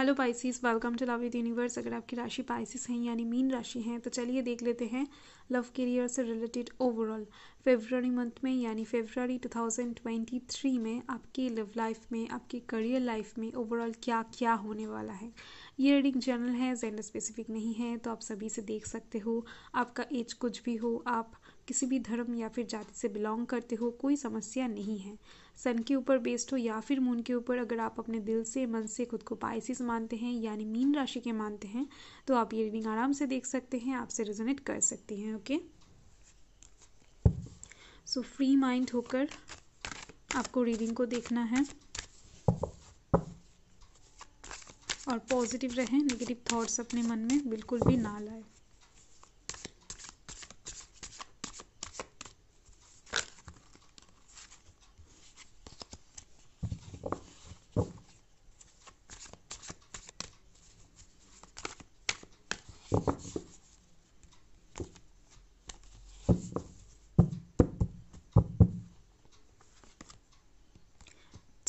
Hello Pisces welcome to love with universe अगर आपकी राशि पाइसिस हैं यानी मीन राशि हैं तो चलिए देख लेते हैं लव करियर से रिलेटेड ओवरऑल फेबररी मंथ में यानी फेबररी 2023 में आपकी लव लाइफ में आपकी करियर लाइफ में ओवरऑल क्या क्या होने वाला है ये रीडिंग जनरल है जेंडर स्पेसिफिक नहीं है तो आप सभी से देख सकते हो आपका एज कुछ भी हो आप किसी भी धर्म या फिर जाति से बिलोंग करते हो कोई समस्या नहीं है सन के ऊपर बेस्ड हो या फिर मून के ऊपर अगर आप अपने दिल से मन से खुद को पाइसिस मानते हैं यानी मीन राशि के मानते हैं तो आप ये रीडिंग आराम से देख सकते हैं आपसे रिजोनेट कर सकती हैं ओके सो फ्री माइंड होकर आपको रीडिंग को देखना है और पॉजिटिव रहें नेगेटिव थॉट्स अपने मन में बिल्कुल भी ना लाएं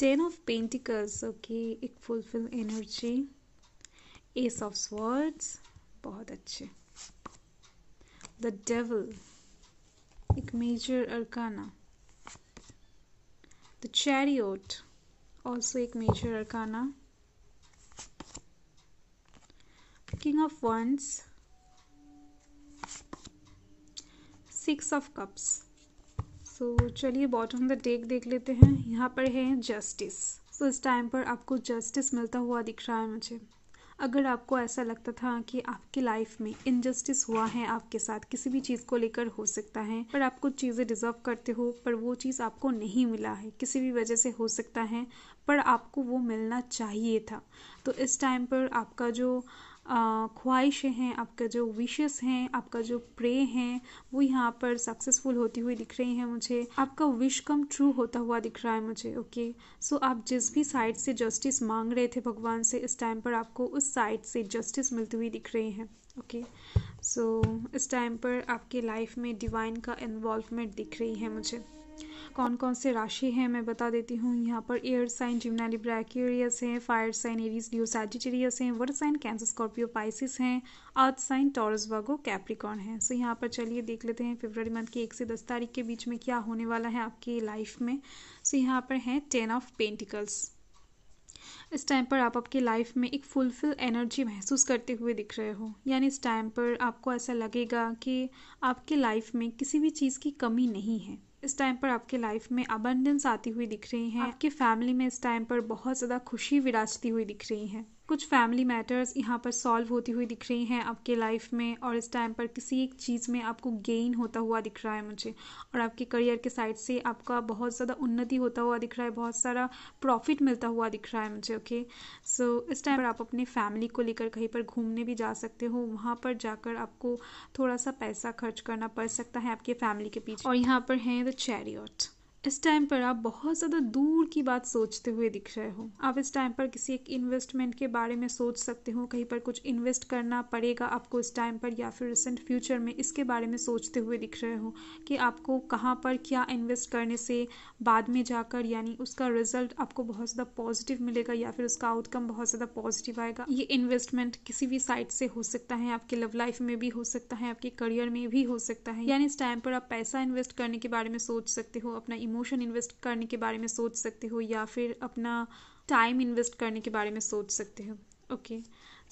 टेन ऑफ पेंटिकल्स ओके एक fulfil energy ace of swords बहुत अच्छे द डेवल एक major arcana the chariot also एक major arcana king of wands six of cups so तो so, चलिए बॉटम द टेक देख लेते हैं यहाँ पर है जस्टिस सो so, इस टाइम पर आपको जस्टिस मिलता हुआ दिख रहा है मुझे अगर आपको ऐसा लगता था कि आपकी लाइफ में इनजस्टिस हुआ है आपके साथ किसी भी चीज़ को लेकर हो सकता है पर आप कुछ चीज़ें डिजर्व करते हो पर वो चीज़ आपको नहीं मिला है किसी भी वजह से हो सकता है पर आपको वो मिलना चाहिए था तो इस टाइम पर आपका जो ख्वाहिशें हैं आपका जो विशेस हैं आपका जो प्रे हैं वो यहाँ पर सक्सेसफुल होती हुई दिख रही हैं मुझे आपका विश कम ट्रू होता हुआ दिख रहा है मुझे ओके सो आप जिस भी साइड से जस्टिस मांग रहे थे भगवान से इस टाइम पर आपको उस साइड से जस्टिस मिलती हुई दिख रही हैं ओके सो इस टाइम पर आपके लाइफ में डिवाइन का इन्वॉल्वमेंट दिख रही है मुझे कौन कौन से राशि हैं मैं बता देती हूँ यहाँ पर एयर साइन जिमनाली लिब्रा हैं fire sign Aries Leo Sagittarius हैं वर्ड साइन कैंसर स्कॉर्पियो पाइसिस हैं earth sign Taurus Virgo Capricorn है सो यहाँ पर चलिए देख लेते हैं फेबररी मंथ की एक से दस तारीख के बीच में क्या होने वाला है आपकी लाइफ में सो यहाँ पर हैं टेन ऑफ पेंटिकल्स इस टाइम पर आप आपकी लाइफ में एक फुलफिल एनर्जी महसूस करते हुए दिख रहे हो यानी इस टाइम पर आपको ऐसा लगेगा कि आपके लाइफ में किसी भी चीज़ की कमी नहीं है इस टाइम पर आपके लाइफ में अबंडेंस आती हुई दिख रही है आपकी फैमिली में इस टाइम पर बहुत ज़्यादा खुशी विराजती हुई दिख रही है कुछ फैमिली मैटर्स यहाँ पर सॉल्व होती हुई दिख रही हैं आपके लाइफ में और इस टाइम पर किसी एक चीज़ में आपको गेन होता हुआ दिख रहा है मुझे और आपके करियर के साइड से आपका बहुत ज़्यादा उन्नति होता हुआ दिख रहा है बहुत सारा प्रॉफिट मिलता हुआ दिख रहा है मुझे ओके सो so, इस टाइम पर आप अपने फैमिली को लेकर कहीं पर घूमने भी जा सकते हो वहाँ पर जाकर आपको थोड़ा सा पैसा खर्च करना पड़ सकता है आपके फैमिली के पीछे और यहाँ पर हैं द चैरियट इस टाइम पर आप बहुत ज़्यादा दूर की बात सोचते हुए दिख रहे हो आप इस टाइम पर किसी एक इन्वेस्टमेंट के बारे में सोच सकते हो कहीं पर कुछ इन्वेस्ट करना पड़ेगा आपको इस टाइम पर या फिर रिसेंट फ्यूचर में इसके बारे में सोचते हुए दिख रहे हो कि आपको कहाँ पर क्या इन्वेस्ट करने से बाद में जाकर यानी उसका रिजल्ट आपको बहुत ज़्यादा पॉजिटिव मिलेगा या फिर उसका आउटकम बहुत ज़्यादा पॉजिटिव आएगा ये इन्वेस्टमेंट किसी भी साइड से हो सकता है आपके लव लाइफ में भी हो सकता है आपके करियर में भी हो सकता है यानी इस टाइम पर आप पैसा इन्वेस्ट करने के बारे में सोच सकते हो अपना इमोशन इन्वेस्ट करने के बारे में सोच सकते हो या फिर अपना टाइम इन्वेस्ट करने के बारे में सोच सकते हो ओके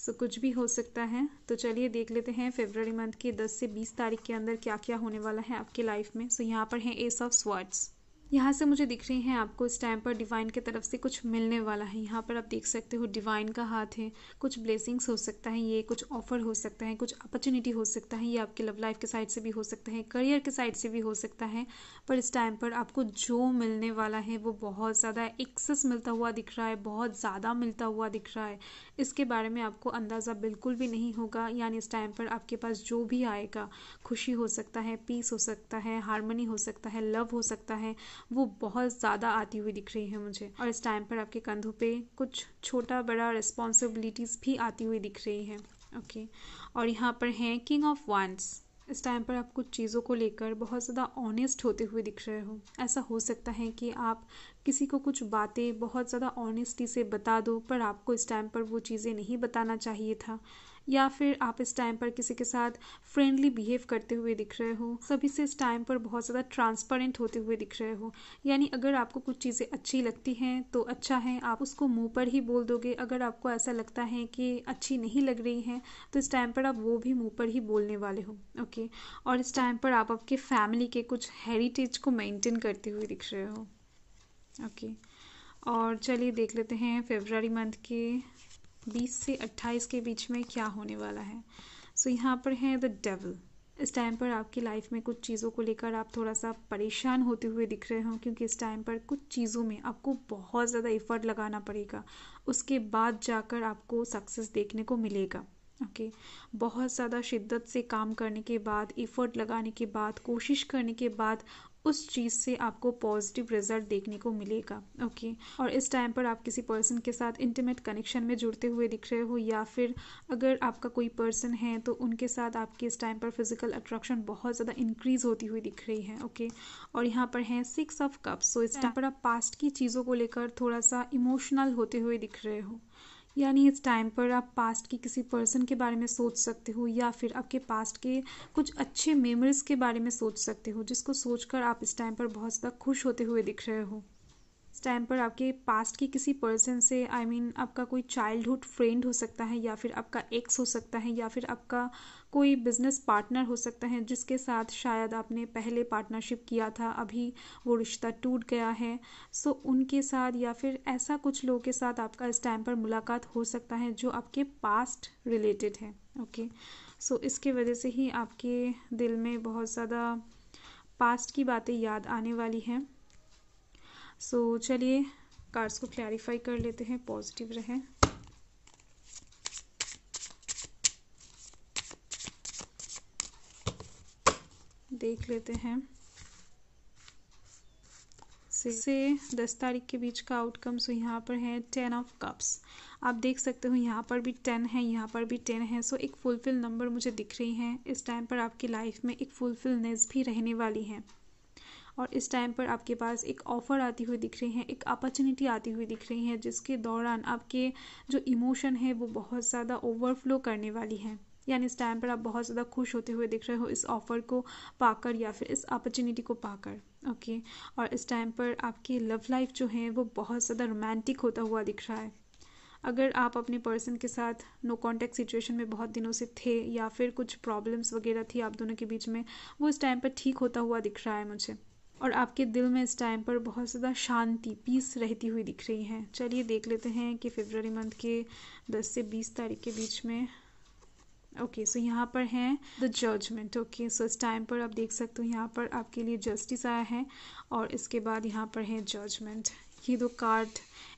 सो कुछ भी हो सकता है तो चलिए देख लेते हैं फेबररी मंथ के 10 से 20 तारीख के अंदर क्या क्या होने वाला है आपके लाइफ में सो so, यहाँ पर है एस ऑफ स्वर्ड्स यहाँ से मुझे दिख रही हैं आपको इस टाइम पर डिवाइन की तरफ से कुछ मिलने वाला है यहाँ पर आप देख सकते हो डिवाइन का हाथ है कुछ ब्लेसिंग्स हो सकता है ये कुछ ऑफर हो सकता है कुछ अपॉर्चुनिटी हो सकता है ये आपके लव लाइफ के साइड से भी हो सकता है करियर के साइड से भी हो सकता है पर इस टाइम पर आपको जो मिलने वाला है वो बहुत ज़्यादा एक्सेस मिलता हुआ दिख रहा है बहुत ज़्यादा मिलता हुआ दिख रहा है इसके बारे में आपको अंदाज़ा बिल्कुल भी नहीं होगा यानी इस टाइम पर आपके पास जो भी आएगा खुशी हो सकता है पीस हो सकता है हारमोनी हो सकता है लव हो सकता है वो बहुत ज़्यादा आती हुई दिख रही है मुझे और इस टाइम पर आपके कंधों पे कुछ छोटा बड़ा रिस्पॉन्सिबिलिटीज़ भी आती हुई दिख रही है ओके okay. और यहाँ पर हैं किंग ऑफ वांस इस टाइम पर आप कुछ चीज़ों को लेकर बहुत ज़्यादा ऑनेस्ट होते हुए दिख रहे हो ऐसा हो सकता है कि आप किसी को कुछ बातें बहुत ज़्यादा ऑनेस्टी से बता दो पर आपको इस टाइम पर वो चीज़ें नहीं बताना चाहिए था या फिर आप इस टाइम पर किसी के साथ फ्रेंडली बिहेव करते हुए दिख रहे हो सभी से इस टाइम पर बहुत ज़्यादा ट्रांसपेरेंट होते हुए दिख रहे हो यानी अगर आपको कुछ चीज़ें अच्छी लगती हैं तो अच्छा है आप उसको मुंह पर ही बोल दोगे अगर आपको ऐसा लगता है कि अच्छी नहीं लग रही हैं तो इस टाइम पर आप वो भी मुंह पर ही बोलने वाले हो ओके और इस टाइम पर आप आपके फैमिली के कुछ हेरिटेज को मेंटेन करते हुए दिख रहे हो ओके और चलिए देख लेते हैं फेबररी मंथ के बीस से अट्ठाईस के बीच में क्या होने वाला है सो so, यहाँ पर है द डेवल इस टाइम पर आपकी लाइफ में कुछ चीज़ों को लेकर आप थोड़ा सा परेशान होते हुए दिख रहे हो क्योंकि इस टाइम पर कुछ चीज़ों में आपको बहुत ज़्यादा एफर्ट लगाना पड़ेगा उसके बाद जाकर आपको सक्सेस देखने को मिलेगा ओके okay. बहुत ज़्यादा शिद्दत से काम करने के बाद एफर्ट लगाने के बाद कोशिश करने के बाद उस चीज़ से आपको पॉजिटिव रिजल्ट देखने को मिलेगा ओके और इस टाइम पर आप किसी पर्सन के साथ इंटीमेट कनेक्शन में जुड़ते हुए दिख रहे हो या फिर अगर आपका कोई पर्सन है तो उनके साथ आपके इस टाइम पर फिजिकल अट्रैक्शन बहुत ज़्यादा इंक्रीज होती हुई दिख रही है ओके और यहाँ पर है सिक्स ऑफ कप्स सो इस टाइम पर आप पास्ट की चीज़ों को लेकर थोड़ा सा इमोशनल होते हुए दिख रहे हो यानी इस टाइम पर आप पास्ट के किसी पर्सन के बारे में सोच सकते हो या फिर आपके पास्ट के कुछ अच्छे मेमोरीज के बारे में सोच सकते हो जिसको सोचकर आप इस टाइम पर बहुत ज़्यादा खुश होते हुए दिख रहे हो उस टाइम पर आपके पास्ट के किसी पर्सन से आई I मीन mean, आपका कोई चाइल्डहुड फ्रेंड हो सकता है या फिर आपका एक्स हो सकता है या फिर आपका कोई बिजनेस पार्टनर हो सकता है जिसके साथ शायद आपने पहले पार्टनरशिप किया था अभी वो रिश्ता टूट गया है सो उनके साथ या फिर ऐसा कुछ लोगों के साथ आपका इस टाइम पर मुलाकात हो सकता है जो आपके पास्ट रिलेटेड है ओके okay? सो so, इसके वजह से ही आपके दिल में बहुत ज़्यादा पास्ट की बातें याद आने वाली हैं सो so, चलिए कार्ड्स को क्लैरिफाई कर लेते हैं पॉजिटिव रहे देख लेते हैं से दस तारीख के बीच का आउटकम सो यहाँ पर है टेन ऑफ कप्स आप देख सकते हो यहाँ पर भी टेन है यहाँ पर भी टेन है सो एक फुलफिल नंबर मुझे दिख रही हैं इस टाइम पर आपकी लाइफ में एक फुलफिलनेस भी रहने वाली है और इस टाइम पर आपके पास एक ऑफ़र आती हुई दिख रही है एक अपॉर्चुनिटी आती हुई दिख रही है जिसके दौरान आपके जो इमोशन है वो बहुत ज़्यादा ओवरफ्लो करने वाली है यानी इस टाइम पर आप बहुत ज़्यादा खुश होते हुए दिख रहे हो इस ऑफ़र को पाकर या फिर इस अपॉर्चुनिटी को पाकर ओके और इस टाइम पर आपकी लव लाइफ जो है वो बहुत ज़्यादा रोमांटिक होता हुआ दिख रहा है अगर आप अपने पर्सन के साथ नो कॉन्टैक्ट सिचुएशन में बहुत दिनों से थे या फिर कुछ प्रॉब्लम्स वगैरह थी आप दोनों के बीच में वो इस टाइम पर ठीक होता हुआ दिख रहा है मुझे और आपके दिल में इस टाइम पर बहुत ज़्यादा शांति पीस रहती हुई दिख रही है चलिए देख लेते हैं कि फेबररी मंथ के 10 से 20 तारीख के बीच में ओके सो यहाँ पर है द जजमेंट ओके सो इस टाइम पर आप देख सकते हो यहाँ पर आपके लिए जस्टिस आया है और इसके बाद यहाँ पर है जजमेंट ये दो कार्ड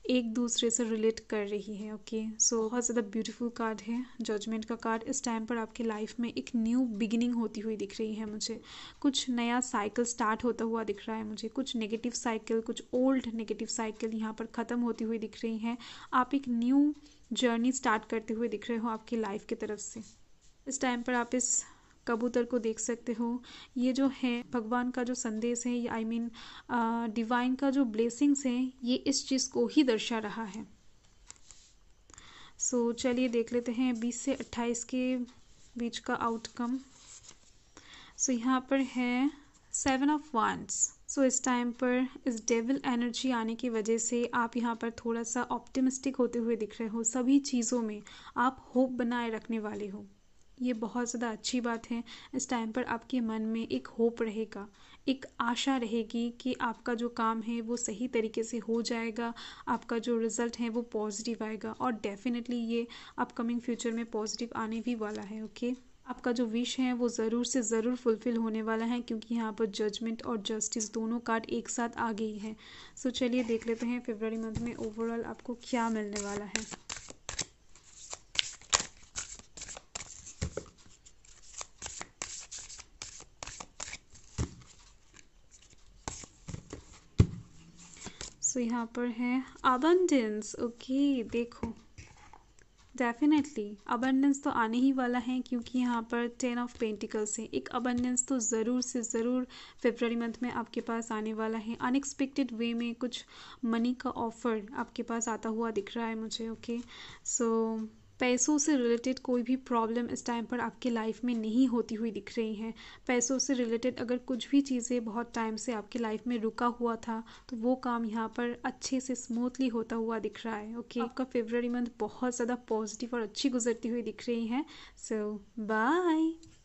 एक दूसरे से रिलेट कर रही है ओके सो बहुत ज़्यादा ब्यूटीफुल कार्ड है जजमेंट का कार्ड इस टाइम पर आपकी लाइफ में एक न्यू बिगिनिंग होती हुई दिख रही है मुझे कुछ नया साइकिल स्टार्ट होता हुआ दिख रहा है मुझे कुछ नेगेटिव साइकिल कुछ ओल्ड नेगेटिव साइकिल यहाँ पर ख़त्म होती हुई दिख रही है आप एक न्यू जर्नी स्टार्ट करते हुए दिख रहे हो आपकी लाइफ की तरफ से इस टाइम पर आप इस कबूतर को देख सकते हो ये जो है भगवान का जो संदेश है आई मीन डिवाइन का जो ब्लेसिंग्स हैं ये इस चीज़ को ही दर्शा रहा है सो so, चलिए देख लेते हैं 20 से 28 के बीच का आउटकम सो so, यहाँ पर है सेवन ऑफ वांट्स सो इस टाइम पर इस डेविल एनर्जी आने की वजह से आप यहाँ पर थोड़ा सा ऑप्टिमिस्टिक होते हुए दिख रहे हो सभी चीज़ों में आप होप बनाए रखने वाले हो ये बहुत ज़्यादा अच्छी बात है इस टाइम पर आपके मन में एक होप रहेगा एक आशा रहेगी कि आपका जो काम है वो सही तरीके से हो जाएगा आपका जो रिज़ल्ट है वो पॉजिटिव आएगा और डेफिनेटली ये अपकमिंग फ्यूचर में पॉजिटिव आने भी वाला है ओके आपका जो विश है वो ज़रूर से ज़रूर फुलफ़िल होने वाला है क्योंकि यहाँ पर जजमेंट और जस्टिस दोनों कार्ड एक साथ आ गई है सो चलिए देख लेते हैं फेबररी मंथ में ओवरऑल आपको क्या मिलने वाला है तो यहाँ पर है अबंडेंस ओके देखो डेफिनेटली अबंडेंस तो आने ही वाला है क्योंकि यहाँ पर टेन ऑफ पेंटिकल्स है एक अबंडेंस तो ज़रूर से ज़रूर फेबररी मंथ में आपके पास आने वाला है अनएक्सपेक्टेड वे में कुछ मनी का ऑफर आपके पास आता हुआ दिख रहा है मुझे ओके okay? सो so, पैसों से रिलेटेड कोई भी प्रॉब्लम इस टाइम पर आपके लाइफ में नहीं होती हुई दिख रही हैं पैसों से रिलेटेड अगर कुछ भी चीज़ें बहुत टाइम से आपके लाइफ में रुका हुआ था तो वो काम यहाँ पर अच्छे से स्मूथली होता हुआ दिख रहा है ओके okay? आपका फेबररी मंथ बहुत ज़्यादा पॉजिटिव और अच्छी गुजरती हुई दिख रही है सो so, बाय